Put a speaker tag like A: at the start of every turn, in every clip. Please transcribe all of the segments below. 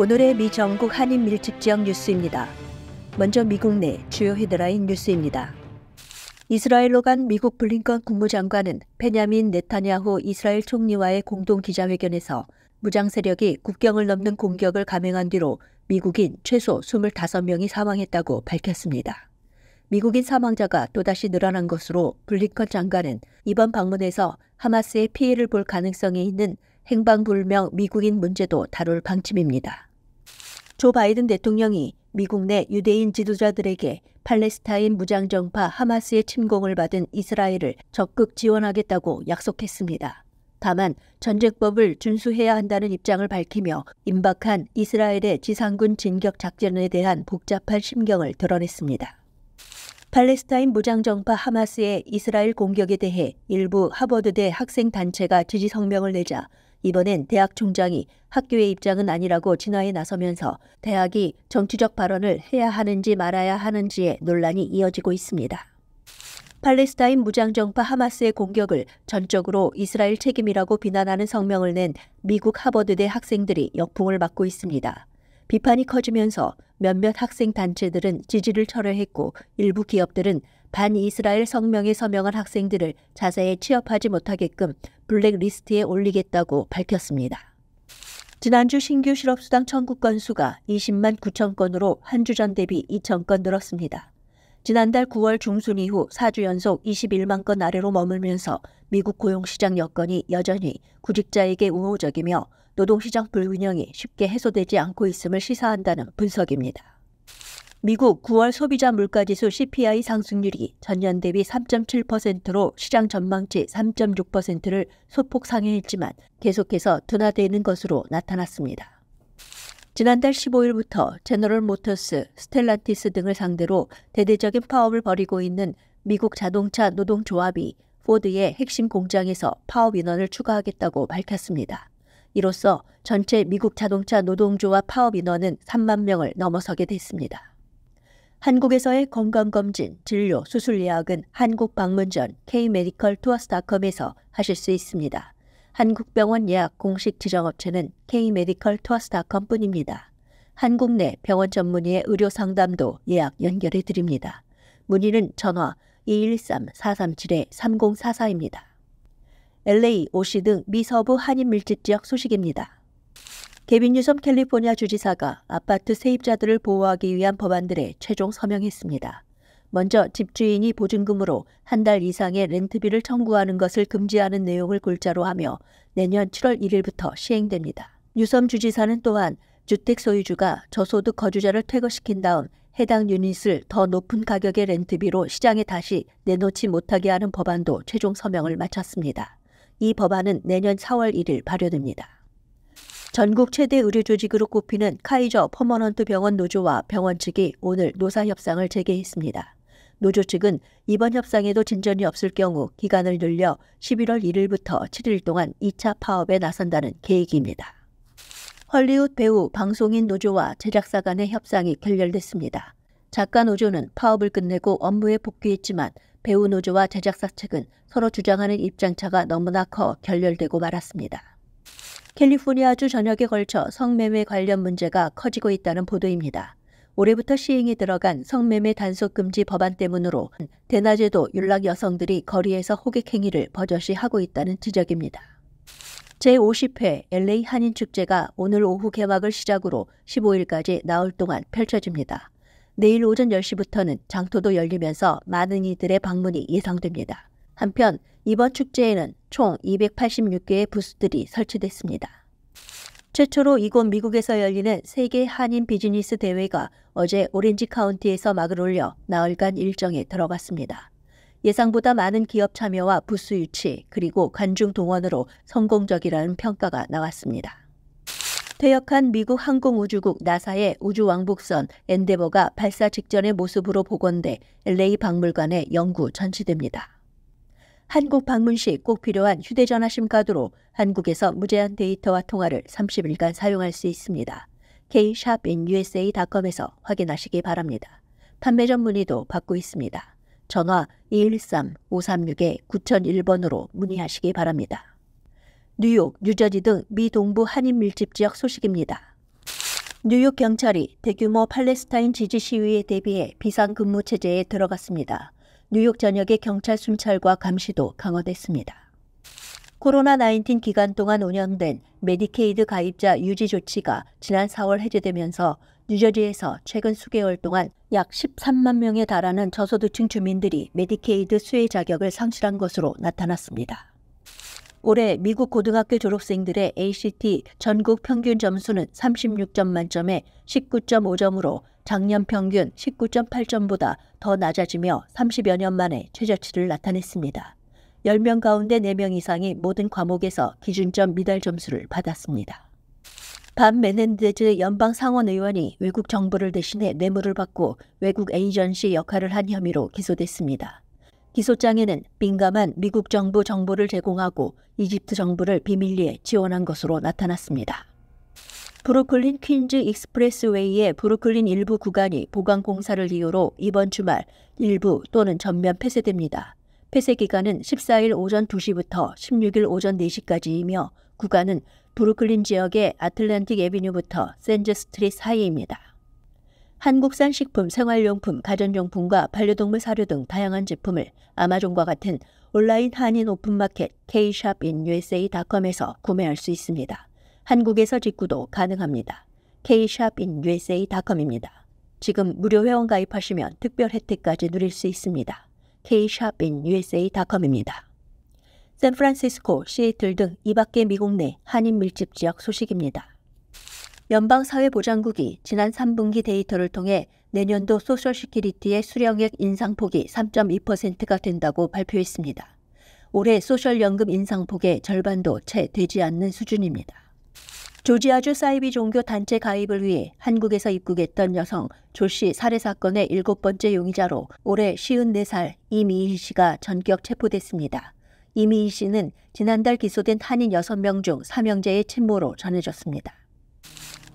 A: 오늘의 미 전국 한인 밀집 지역 뉴스입니다. 먼저 미국 내 주요 헤드라인 뉴스입니다. 이스라엘로 간 미국 블링컨 국무장관은 베냐민 네타냐후 이스라엘 총리와의 공동 기자회견에서 무장 세력이 국경을 넘는 공격을 감행한 뒤로 미국인 최소 25명이 사망했다고 밝혔습니다. 미국인 사망자가 또다시 늘어난 것으로 블링컨 장관은 이번 방문에서 하마스의 피해를 볼 가능성이 있는 행방불명 미국인 문제도 다룰 방침입니다. 조 바이든 대통령이 미국 내 유대인 지도자들에게 팔레스타인 무장정파 하마스의 침공을 받은 이스라엘을 적극 지원하겠다고 약속했습니다. 다만 전쟁법을 준수해야 한다는 입장을 밝히며 임박한 이스라엘의 지상군 진격 작전에 대한 복잡한 심경을 드러냈습니다. 팔레스타인 무장정파 하마스의 이스라엘 공격에 대해 일부 하버드대 학생 단체가 지지 성명을 내자 이번엔 대학 총장이 학교의 입장은 아니라고 진화에 나서면서 대학이 정치적 발언을 해야 하는지 말아야 하는지에 논란이 이어지고 있습니다. 팔레스타인 무장정파 하마스의 공격을 전적으로 이스라엘 책임이라고 비난하는 성명을 낸 미국 하버드대 학생들이 역풍을 맞고 있습니다. 비판이 커지면서 몇몇 학생 단체들은 지지를 철회했고 일부 기업들은 반이스라엘 성명에 서명한 학생들을 자사에 취업하지 못하게끔 블랙리스트에 올리겠다고 밝혔습니다. 지난주 신규 실업수당 청구 건수가 20만 9천 건으로 한 주 전 대비 2천 건 늘었습니다. 지난달 9월 중순 이후 4주 연속 21만 건 아래로 머물면서 미국 고용시장 여건이 여전히 구직자에게 우호적이며 노동시장 불균형이 쉽게 해소되지 않고 있음을 시사한다는 분석입니다. 미국 9월 소비자 물가지수 CPI 상승률이 전년 대비 3.7%로 시장 전망치 3.6%를 소폭 상회했지만 계속해서 둔화되는 것으로 나타났습니다. 지난달 15일부터 제너럴 모터스, 스텔란티스 등을 상대로 대대적인 파업을 벌이고 있는 미국 자동차 노동조합이 포드의 핵심 공장에서 파업 인원을 추가하겠다고 밝혔습니다. 이로써 전체 미국 자동차 노동조합 파업 인원은 3만 명을 넘어서게 됐습니다. 한국에서의 건강검진, 진료, 수술 예약은 한국 방문 전 K-메디컬 투어스닷컴에서 하실 수 있습니다. 한국병원 예약 공식 지정업체는 K-메디컬 투어스닷컴뿐입니다. 한국 내 병원 전문의의 의료 상담도 예약 연결해 드립니다. 문의는 전화 213-437-3044입니다. LA, OC 등 미서부 한인 밀집 지역 소식입니다. 개빈 유섬 캘리포니아 주지사가 아파트 세입자들을 보호하기 위한 법안들에 최종 서명했습니다. 먼저 집주인이 보증금으로 한 달 이상의 렌트비를 청구하는 것을 금지하는 내용을 골자로 하며 내년 7월 1일부터 시행됩니다. 유섬 주지사는 또한 주택 소유주가 저소득 거주자를 퇴거시킨 다음 해당 유닛을 더 높은 가격의 렌트비로 시장에 다시 내놓지 못하게 하는 법안도 최종 서명을 마쳤습니다. 이 법안은 내년 4월 1일 발효됩니다. 전국 최대 의료조직으로 꼽히는 카이저 퍼머넌트 병원 노조와 병원 측이 오늘 노사 협상을 재개했습니다. 노조 측은 이번 협상에도 진전이 없을 경우 기간을 늘려 11월 1일부터 7일 동안 2차 파업에 나선다는 계획입니다. 헐리우드 배우, 방송인 노조와 제작사 간의 협상이 결렬됐습니다. 작가 노조는 파업을 끝내고 업무에 복귀했지만 배우 노조와 제작사 측은 서로 주장하는 입장차가 너무나 커 결렬되고 말았습니다. 캘리포니아주 전역에 걸쳐 성매매 관련 문제가 커지고 있다는 보도입니다. 올해부터 시행이 들어간 성매매 단속금지 법안 때문으로 대낮에도 윤락 여성들이 거리에서 호객행위를 버젓이 하고 있다는 지적입니다. 제50회 LA 한인축제가 오늘 오후 개막을 시작으로 15일까지 나흘 동안 펼쳐집니다. 내일 오전 10시부터는 장터도 열리면서 많은 이들의 방문이 예상됩니다. 한편 이번 축제에는 총 286개의 부스들이 설치됐습니다. 최초로 이곳 미국에서 열리는 세계 한인 비즈니스 대회가 어제 오렌지 카운티에서 막을 올려 나흘간 일정에 들어갔습니다. 예상보다 많은 기업 참여와 부스 유치 그리고 관중 동원으로 성공적이라는 평가가 나왔습니다. 퇴역한 미국 항공우주국 나사의 우주 왕복선 엔데버가 발사 직전의 모습으로 복원돼 LA 박물관에 영구 전시됩니다. 한국 방문 시 꼭 필요한 휴대전화 심카드로 한국에서 무제한 데이터와 통화를 30일간 사용할 수 있습니다. k-inusa.com에서 확인하시기 바랍니다. 판매점 문의도 받고 있습니다. 전화 213-536-9001번으로 문의하시기 바랍니다. 뉴욕, 뉴저지 등 미 동부 한인 밀집 지역 소식입니다. 뉴욕 경찰이 대규모 팔레스타인 지지 시위에 대비해 비상근무 체제에 들어갔습니다. 뉴욕 전역의 경찰 순찰과 감시도 강화됐습니다. 코로나19 기간 동안 운영된 메디케이드 가입자 유지 조치가 지난 4월 해제되면서 뉴저지에서 최근 수개월 동안 약 13만 명에 달하는 저소득층 주민들이 메디케이드 수혜 자격을 상실한 것으로 나타났습니다. 올해 미국 고등학교 졸업생들의 ACT 전국 평균 점수는 36점 만점에 19.5점으로 작년 평균 19.8점보다 더 낮아지며 30여 년 만에 최저치를 나타냈습니다. 10명 가운데 4명 이상이 모든 과목에서 기준점 미달 점수를 받았습니다. 반 메넨데즈 연방 상원 의원이 외국 정부를 대신해 뇌물을 받고 외국 에이전시 역할을 한 혐의로 기소됐습니다. 기소장에는 민감한 미국 정부 정보를 제공하고 이집트 정부를 비밀리에 지원한 것으로 나타났습니다. 브루클린 퀸즈 익스프레스웨이의 브루클린 일부 구간이 보강 공사를 이유로 이번 주말 일부 또는 전면 폐쇄됩니다. 폐쇄 기간은 14일 오전 2시부터 16일 오전 4시까지이며 구간은 브루클린 지역의 아틀란틱 에비뉴부터 샌즈 스트리트 사이입니다. 한국산 식품, 생활용품, 가전용품과 반려동물 사료 등 다양한 제품을 아마존과 같은 온라인 한인 오픈마켓 kshopinUSA.com에서 구매할 수 있습니다. 한국에서 직구도 가능합니다. kshopinUSA.com입니다. 지금 무료 회원 가입하시면 특별 혜택까지 누릴 수 있습니다. kshopinUSA.com입니다. 샌프란시스코, 시애틀 등 이밖의 미국 내 한인 밀집 지역 소식입니다. 연방사회보장국이 지난 3분기 데이터를 통해 내년도 소셜시큐리티의 수령액 인상폭이 3.2%가 된다고 발표했습니다. 올해 소셜연금 인상폭의 절반도 채 되지 않는 수준입니다. 조지아주 사이비 종교 단체 가입을 위해 한국에서 입국했던 여성 조씨 살해 사건의 일곱 번째 용의자로 올해 54살 이미희 씨가 전격 체포됐습니다. 이미희 씨는 지난달 기소된 한인 6명 중3명제의 친모로 전해졌습니다.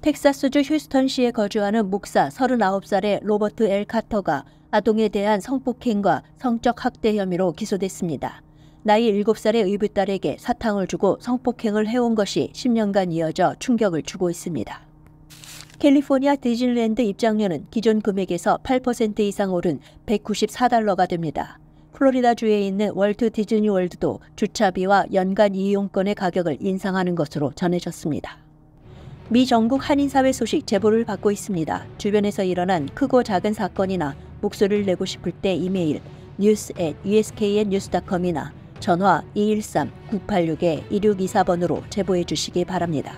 A: 텍사스주 휴스턴시에 거주하는 목사 39살의 로버트 엘 카터가 아동에 대한 성폭행과 성적 학대 혐의로 기소됐습니다. 나이 7살의 의붓딸에게 사탕을 주고 성폭행을 해온 것이 10년간 이어져 충격을 주고 있습니다. 캘리포니아 디즈니랜드 입장료는 기존 금액에서 8% 이상 오른 194달러가 됩니다. 플로리다주에 있는 월트 디즈니 월드도 주차비와 연간 이용권의 가격을 인상하는 것으로 전해졌습니다. 미 전국 한인사회 소식 제보를 받고 있습니다. 주변에서 일어난 크고 작은 사건이나 목소리를 내고 싶을 때 이메일 news at usknnews.com이나 전화 213-986-1624번으로 제보해 주시기 바랍니다.